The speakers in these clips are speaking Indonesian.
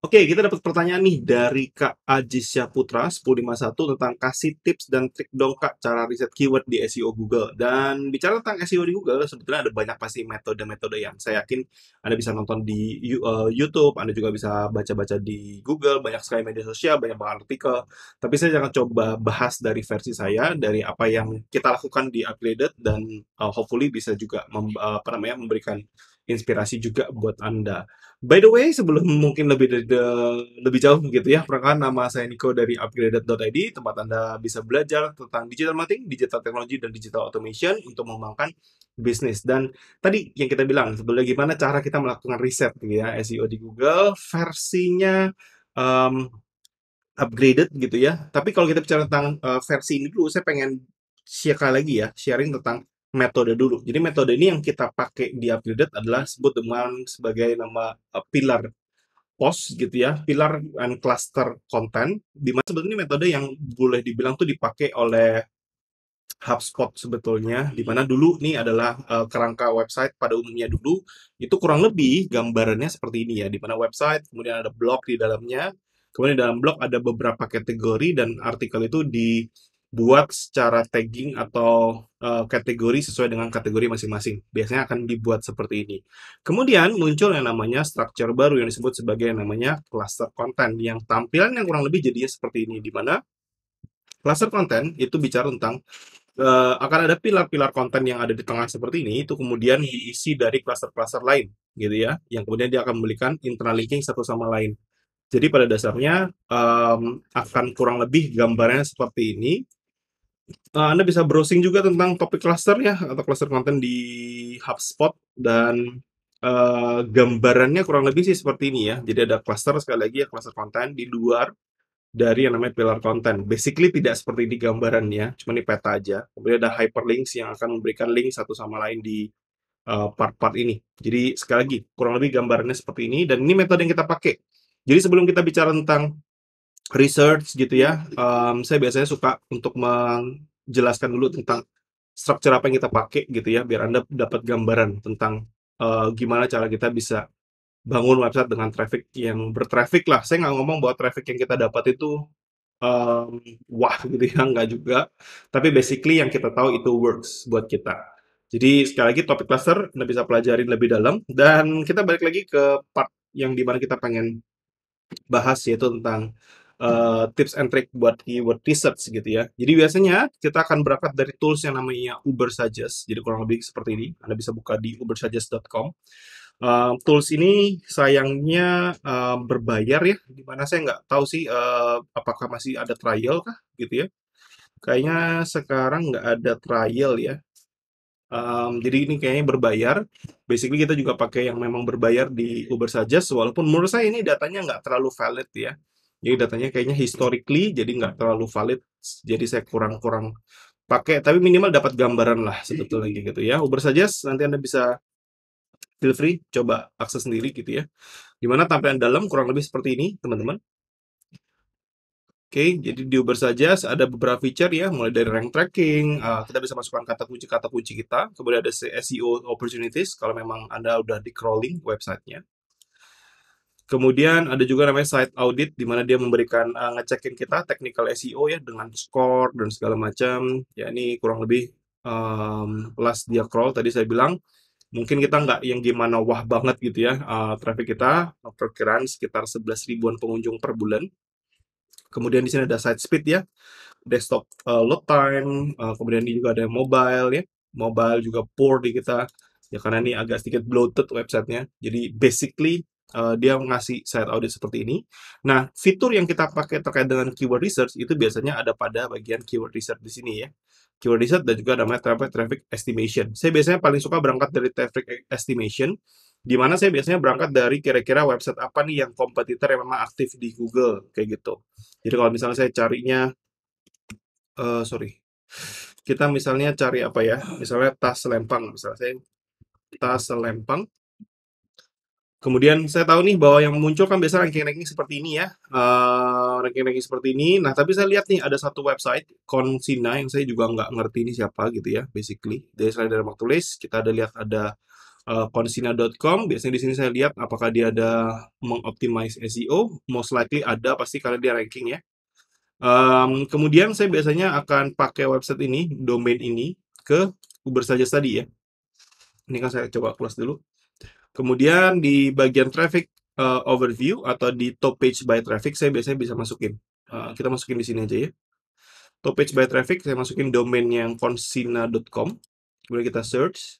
Oke, kita dapat pertanyaan nih dari Kak Ajisya Putra 1051 tentang kasih tips dan trik dong Kak cara riset keyword di SEO Google. Dan bicara tentang SEO di Google, sebetulnya ada banyak pasti metode-metode yang saya yakin Anda bisa nonton di eh, YouTube, Anda juga bisa baca-baca di Google, banyak sekali media sosial, banyak banget artikel. Tapi saya jangan coba bahas dari versi saya, dari apa yang kita lakukan di Upgraded dan eh, hopefully bisa juga mem, apa namanya memberikan inspirasi juga buat Anda. By the way, sebelum mungkin lebih de, de, lebih jauh begitu ya, perkenalkan nama saya Nico dari upgraded.id, tempat Anda bisa belajar tentang digital marketing, digital technology, dan digital automation untuk mengembangkan bisnis. Dan tadi yang kita bilang, sebelumnya gimana cara kita melakukan riset gitu ya, SEO di Google, versinya um, upgraded gitu ya. Tapi kalau kita bicara tentang uh, versi ini dulu, saya pengen share lagi ya, sharing tentang metode dulu. Jadi metode ini yang kita pakai di upgraded adalah sebut dengan sebagai nama uh, pilar post gitu ya, pilar and cluster content, di mana sebetulnya metode yang boleh dibilang tuh dipakai oleh HubSpot sebetulnya, di mana dulu ini adalah uh, kerangka website pada umumnya dulu, itu kurang lebih gambarannya seperti ini ya, di mana website, kemudian ada blog di dalamnya, kemudian di dalam blog ada beberapa kategori dan artikel itu di buat secara tagging atau uh, kategori sesuai dengan kategori masing-masing. Biasanya akan dibuat seperti ini. Kemudian muncul yang namanya structure baru yang disebut sebagai yang namanya cluster content yang tampilan yang kurang lebih jadinya seperti ini di mana cluster content itu bicara tentang uh, akan ada pilar-pilar konten yang ada di tengah seperti ini itu kemudian diisi dari cluster-cluster lain gitu ya yang kemudian dia akan memberikan internal linking satu sama lain. Jadi pada dasarnya um, akan kurang lebih gambarnya seperti ini uh, Anda bisa browsing juga tentang topik cluster ya atau cluster konten di HubSpot dan uh, gambarannya kurang lebih sih seperti ini ya. Jadi ada cluster sekali lagi ya cluster konten di luar dari yang namanya pilar konten. Basically tidak seperti di gambarannya, cuma di peta aja. Kemudian ada hyperlinks yang akan memberikan link satu sama lain di eh, part-part uh, ini. Jadi sekali lagi kurang lebih gambarannya seperti ini dan ini metode yang kita pakai. Jadi sebelum kita bicara tentang research gitu ya, um, saya biasanya suka untuk menjelaskan dulu tentang struktur apa yang kita pakai gitu ya, biar Anda dapat gambaran tentang uh, gimana cara kita bisa bangun website dengan traffic yang bertraffic lah. Saya nggak ngomong bahwa traffic yang kita dapat itu um, wah gitu ya, nggak juga. Tapi basically yang kita tahu itu works buat kita. Jadi sekali lagi topik cluster Anda bisa pelajari lebih dalam dan kita balik lagi ke part yang dimana kita pengen bahas yaitu tentang uh, tips and trick buat keyword research gitu ya. Jadi biasanya kita akan berangkat dari tools yang namanya Uber Suggest. Jadi kurang lebih seperti ini. Anda bisa buka di ubersuggest.com. Uh, eh, tools ini sayangnya uh, berbayar ya, dimana saya nggak tahu sih uh, apakah masih ada trial kah gitu ya. Kayaknya sekarang nggak ada trial ya, Um, jadi ini kayaknya berbayar. Basically kita juga pakai yang memang berbayar di Uber saja. Walaupun menurut saya ini datanya nggak terlalu valid ya jadi datanya kayaknya historically jadi nggak terlalu valid jadi saya kurang-kurang pakai tapi minimal dapat gambaran lah sebetulnya gitu ya Uber saja nanti anda bisa feel free coba akses sendiri gitu ya gimana tampilan dalam kurang lebih seperti ini teman-teman Oke, okay, jadi di Uber saja ada beberapa feature ya, mulai dari rank tracking, uh, kita bisa masukkan kata kunci-kata kunci kita, kemudian ada SEO opportunities kalau memang Anda udah di crawling websitenya. Kemudian ada juga namanya site audit di mana dia memberikan uh, ngecekin kita technical SEO ya dengan skor dan segala macam. Ya ini kurang lebih um, plus dia crawl tadi saya bilang mungkin kita nggak yang gimana wah banget gitu ya uh, traffic kita perkiraan sekitar 11 ribuan pengunjung per bulan. Kemudian di sini ada site speed ya, desktop uh, load time, uh, kemudian ini juga ada mobile ya, mobile juga poor di kita ya karena ini agak sedikit bloated websitenya. Jadi basically uh, dia ngasih side audit seperti ini. Nah, fitur yang kita pakai terkait dengan keyword research itu biasanya ada pada bagian keyword research di sini ya. Keyword research dan juga namanya traffic, traffic estimation. Saya biasanya paling suka berangkat dari traffic estimation, di mana saya biasanya berangkat dari kira-kira website apa nih yang kompetitor yang memang aktif di Google, kayak gitu. Jadi kalau misalnya saya carinya, uh, sorry, kita misalnya cari apa ya, misalnya tas selempang, misalnya saya tas selempang, Kemudian saya tahu nih bahwa yang muncul kan biasa ranking-ranking seperti ini ya, uh, ranking-ranking seperti ini. Nah, tapi saya lihat nih ada satu website, Consina, yang saya juga nggak ngerti ini siapa gitu ya, basically. Dari selain dari waktu tulis, kita ada lihat ada uh, eh, consina.com. Biasanya di sini saya lihat apakah dia ada mengoptimize SEO, most likely ada pasti karena dia ranking ya. Um, kemudian saya biasanya akan pakai website ini, domain ini, ke Uber saja tadi ya. Ini kan saya coba close dulu. Kemudian di bagian traffic uh, overview atau di top page by traffic saya biasanya bisa masukin. Uh, kita masukin di sini aja ya. Top page by traffic saya masukin domain yang consina.com. Kemudian kita search.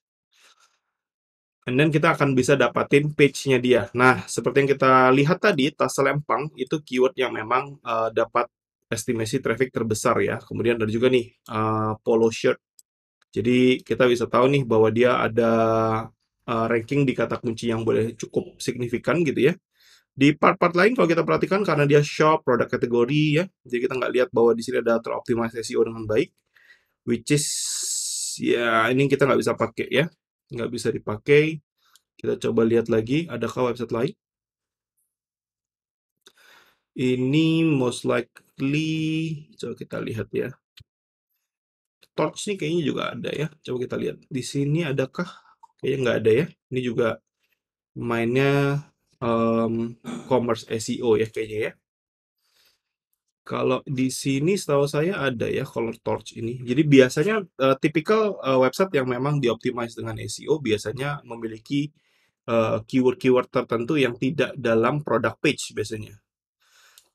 And then kita akan bisa dapatin page-nya dia. Nah, seperti yang kita lihat tadi, tas selempang itu keyword yang memang uh, dapat estimasi traffic terbesar ya. Kemudian ada juga nih uh, polo shirt. Jadi kita bisa tahu nih bahwa dia ada uh, ranking di kata kunci yang boleh cukup signifikan gitu ya. Di part-part lain kalau kita perhatikan karena dia shop, produk kategori ya, jadi kita nggak lihat bahwa di sini ada teroptimasi SEO dengan baik, which is ya ini kita nggak bisa pakai ya, nggak bisa dipakai. Kita coba lihat lagi, adakah website lain? Ini most likely, coba kita lihat ya. Torch ini kayaknya juga ada ya. Coba kita lihat. Di sini adakah kayaknya nggak ada ya ini juga mainnya um, commerce SEO ya kayaknya ya kalau di sini setahu saya ada ya Color Torch ini. Jadi biasanya uh, tipikal uh, website yang memang dioptimize dengan SEO biasanya memiliki eh, keyword-keyword uh, tertentu yang tidak dalam product page biasanya.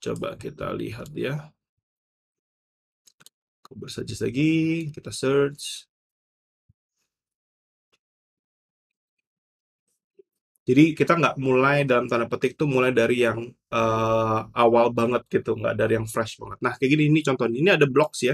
Coba kita lihat ya. Coba saja lagi, kita search. Jadi kita nggak mulai dalam tanda petik tuh mulai dari yang uh, awal banget gitu, nggak dari yang fresh banget. Nah kayak gini ini contohnya, ini ada blocks ya,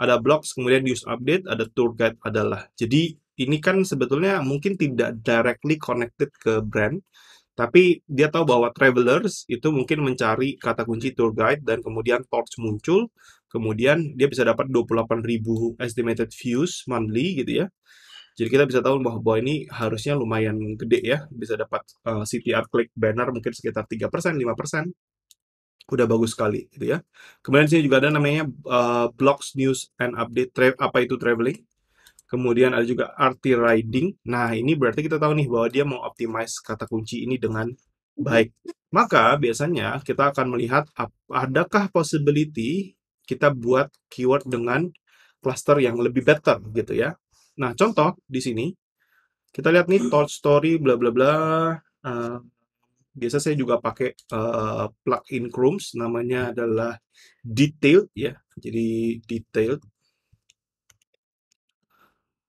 ada blocks, kemudian use update, ada tour guide adalah. Jadi ini kan sebetulnya mungkin tidak directly connected ke brand, tapi dia tahu bahwa travelers itu mungkin mencari kata kunci tour guide dan kemudian torch muncul, kemudian dia bisa dapat 28.000 estimated views monthly gitu ya. Jadi kita bisa tahu bahwa ini harusnya lumayan gede ya, bisa dapat uh, CTR klik banner mungkin sekitar 3%, 5%. Udah bagus sekali gitu ya. Kemudian sini juga ada namanya uh, eh, blogs news and update Tra apa itu traveling. Kemudian ada juga RT riding. Nah, ini berarti kita tahu nih bahwa dia mau optimize kata kunci ini dengan baik. Maka biasanya kita akan melihat adakah possibility kita buat keyword dengan cluster yang lebih better gitu ya. Nah, contoh di sini kita lihat nih torch Story bla bla bla. biasa saya juga pakai uh, plugin Chrome namanya adalah detail ya. Jadi detail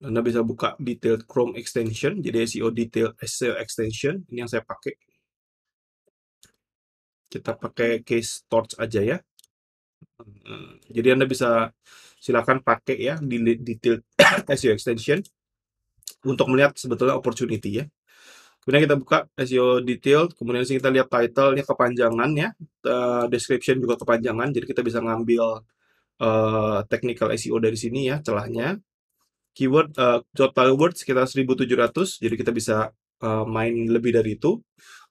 Anda bisa buka detail Chrome extension, jadi SEO detail SEO extension ini yang saya pakai. Kita pakai case torch aja ya. jadi Anda bisa silahkan pakai ya di detail SEO extension untuk melihat sebetulnya opportunity ya. Kemudian kita buka SEO detail, kemudian sini kita lihat title-nya kepanjangan ya, eh, description juga kepanjangan, jadi kita bisa ngambil uh, technical SEO dari sini ya, celahnya. Keyword, uh, total words kita 1700, jadi kita bisa uh, main lebih dari itu.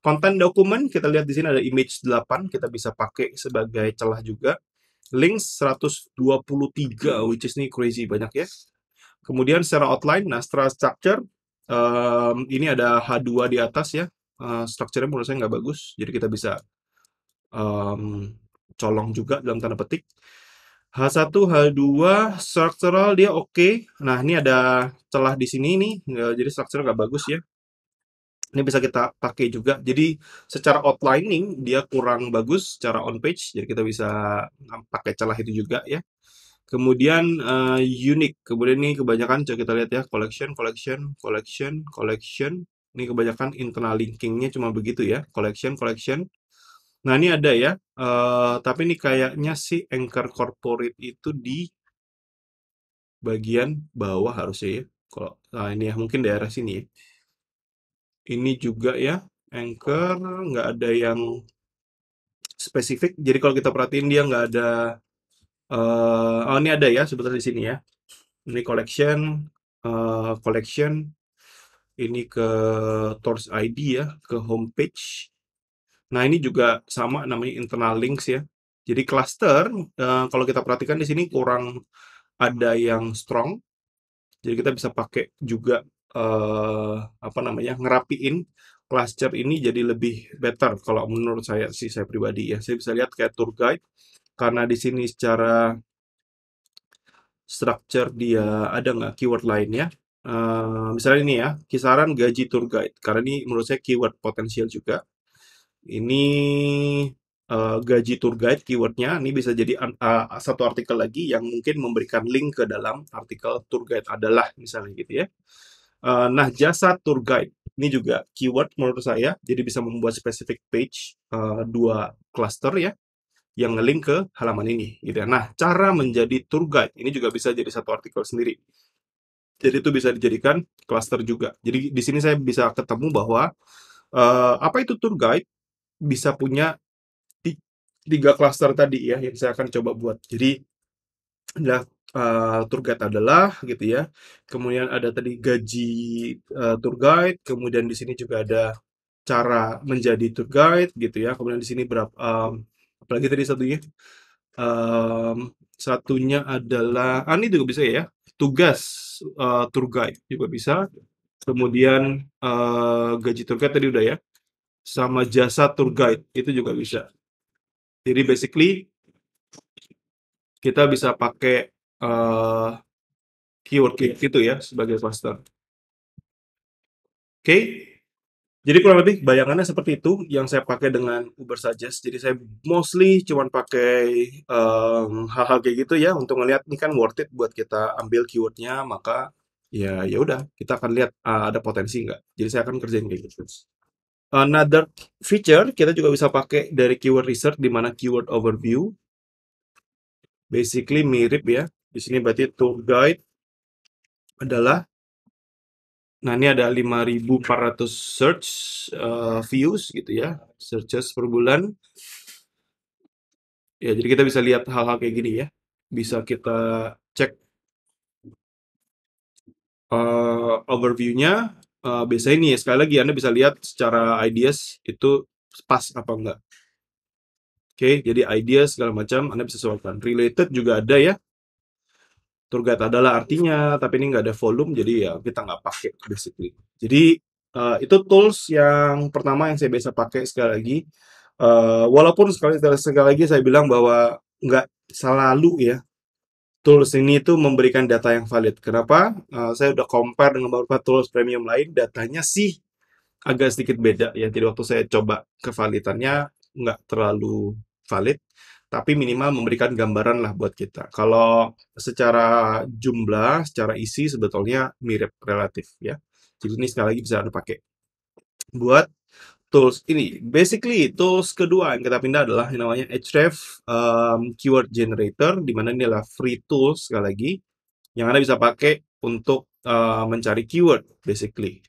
Konten dokumen, kita lihat di sini ada image 8, kita bisa pakai sebagai celah juga. Links 123, which is nih crazy banyak ya. Kemudian secara outline, nah secara structure, um, ini ada H2 di atas ya. Uh, eh, structure menurut saya nggak bagus, jadi kita bisa um, colong juga dalam tanda petik. H1, H2, structural dia oke. Okay. Nah, ini ada celah di sini nih, eh, jadi structure nggak bagus ya ini bisa kita pakai juga. Jadi secara outlining dia kurang bagus secara on page, jadi kita bisa pakai celah itu juga ya. Kemudian uh, eh, unique, kemudian ini kebanyakan coba kita lihat ya collection, collection, collection, collection. Ini kebanyakan internal linkingnya cuma begitu ya, collection, collection. Nah ini ada ya, uh, tapi ini kayaknya si anchor corporate itu di bagian bawah harusnya ya. Kalau nah ini ya mungkin daerah sini ya ini juga ya anchor nggak ada yang spesifik jadi kalau kita perhatiin dia nggak ada uh, oh ini ada ya sebetulnya di sini ya ini collection uh, collection ini ke TORS ID ya ke homepage nah ini juga sama namanya internal links ya jadi cluster uh, kalau kita perhatikan di sini kurang ada yang strong jadi kita bisa pakai juga uh, apa namanya, ngerapiin cluster ini jadi lebih better kalau menurut saya sih, saya pribadi ya. Saya bisa lihat kayak tour guide, karena di sini secara structure dia ada nggak keyword lainnya, uh, misalnya ini ya, kisaran gaji tour guide, karena ini menurut saya keyword potensial juga. Ini, uh, gaji tour guide keywordnya ini bisa jadi an satu artikel lagi yang mungkin memberikan link ke dalam artikel tour guide adalah, misalnya gitu ya. Uh, nah, jasa tour guide ini juga keyword menurut saya, jadi bisa membuat specific page uh, dua cluster ya yang ngelink ke halaman ini. Gitu ya. Nah, cara menjadi tour guide ini juga bisa jadi satu artikel sendiri. Jadi itu bisa dijadikan cluster juga. Jadi di sini saya bisa ketemu bahwa uh, apa itu tour guide bisa punya tiga cluster tadi ya yang saya akan coba buat. Jadi adalah eh, uh, tour guide adalah gitu ya. Kemudian ada tadi gaji, uh, tour guide, kemudian di sini juga ada cara menjadi tour guide gitu ya, kemudian di sini berapa um, apalagi tadi satunya? um, satunya adalah ah, ini juga bisa ya, tugas, uh, tour guide juga bisa, kemudian, uh, gaji tour guide tadi udah ya, sama jasa tour guide itu juga bisa. Jadi basically kita bisa pakai uh, keyword kayak gitu ya sebagai cluster. Oke, okay. jadi kurang lebih bayangannya seperti itu yang saya pakai dengan Uber Suggest. Jadi saya mostly cuman pakai hal hal-hal kayak gitu ya untuk ngelihat ini kan worth it buat kita ambil keywordnya, maka ya ya udah kita akan lihat uh, ada potensi nggak. Jadi saya akan kerjain kayak gitu. Another feature kita juga bisa pakai dari keyword research di mana keyword overview basically mirip ya. Di sini berarti tour guide adalah Nah, ini ada 5.400 search uh, views gitu ya, searches per bulan. Ya, jadi kita bisa lihat hal-hal kayak gini ya. Bisa kita cek uh, overview-nya. Uh, biasanya ini ya, sekali lagi Anda bisa lihat secara ideas itu pas apa enggak. Oke, okay, jadi idea segala macam Anda bisa sewakan. Related juga ada ya. Tour guide adalah artinya, tapi ini nggak ada volume, jadi ya kita nggak pakai basically. Jadi uh, itu tools yang pertama yang saya biasa pakai sekali lagi. Uh, walaupun sekali sekali lagi saya bilang bahwa nggak selalu ya tools ini itu memberikan data yang valid. Kenapa? Uh, saya udah compare dengan beberapa tools premium lain, datanya sih agak sedikit beda ya. Jadi waktu saya coba kevalitannya nggak terlalu valid, tapi minimal memberikan gambaran lah buat kita. Kalau secara jumlah, secara isi sebetulnya mirip relatif ya. Jadi ini sekali lagi bisa Anda pakai. Buat tools ini, basically tools kedua yang kita pindah adalah yang namanya Href um, Keyword Generator, di mana ini adalah free tools sekali lagi, yang Anda bisa pakai untuk uh, mencari keyword basically.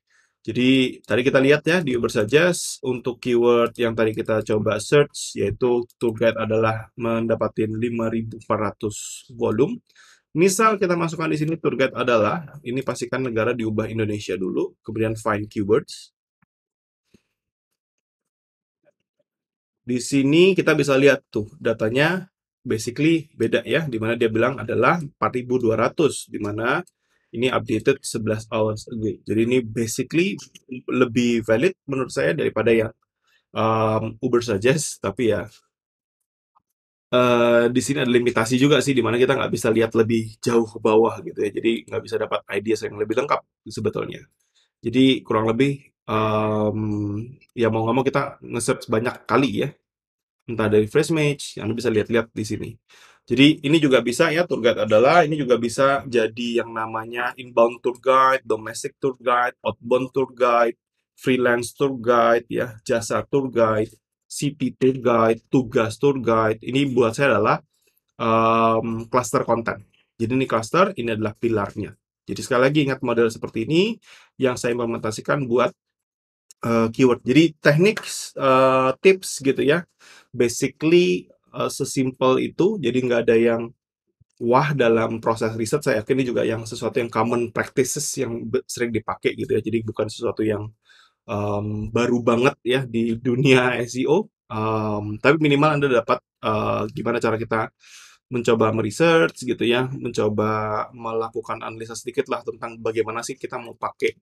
Jadi tadi kita lihat ya di Uber Suggest untuk keyword yang tadi kita coba search yaitu tour guide adalah mendapatkan 5400 volume. Misal kita masukkan di sini tour guide adalah ini pastikan negara diubah Indonesia dulu, kemudian find keywords. Di sini kita bisa lihat tuh datanya basically beda ya, dimana dia bilang adalah 4200, dimana ini updated 11 hours ago. Jadi ini basically lebih valid menurut saya daripada yang um, Uber suggest, tapi ya uh, di sini ada limitasi juga sih, dimana kita nggak bisa lihat lebih jauh ke bawah gitu ya. Jadi nggak bisa dapat ideas yang lebih lengkap sebetulnya. Jadi kurang lebih um, ya mau nggak mau kita nge-search banyak kali ya. Entah dari fresh match, Anda bisa lihat-lihat di sini. Jadi ini juga bisa ya tour guide adalah ini juga bisa jadi yang namanya inbound tour guide, domestic tour guide, outbound tour guide, freelance tour guide ya, jasa tour guide, city tour guide, tugas tour guide. Ini buat saya adalah um, cluster konten. Jadi ini cluster, ini adalah pilarnya. Jadi sekali lagi ingat model seperti ini yang saya implementasikan buat uh, keyword. Jadi teknik uh, tips gitu ya. Basically uh, sesimpel itu jadi nggak ada yang wah dalam proses riset saya yakin ini juga yang sesuatu yang common practices yang sering dipakai gitu ya jadi bukan sesuatu yang um, baru banget ya di dunia SEO um, tapi minimal anda dapat uh, gimana cara kita mencoba meresearch gitu ya mencoba melakukan analisa sedikit lah tentang bagaimana sih kita mau pakai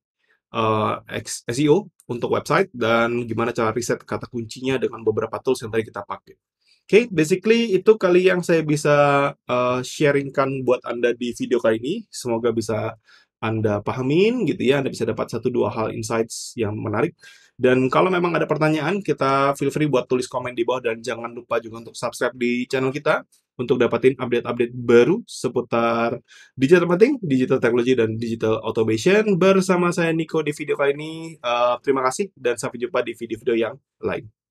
uh, eh, SEO untuk website dan gimana cara riset kata kuncinya dengan beberapa tools yang tadi kita pakai Oke, okay, basically itu kali yang saya bisa uh, sharingkan buat Anda di video kali ini. Semoga bisa Anda pahamin gitu ya, Anda bisa dapat satu dua hal insights yang menarik. Dan kalau memang ada pertanyaan, kita feel free buat tulis komen di bawah dan jangan lupa juga untuk subscribe di channel kita untuk dapatin update-update baru seputar digital marketing, digital technology, dan digital automation bersama saya Nico di video kali ini. Uh, terima kasih dan sampai jumpa di video-video yang lain.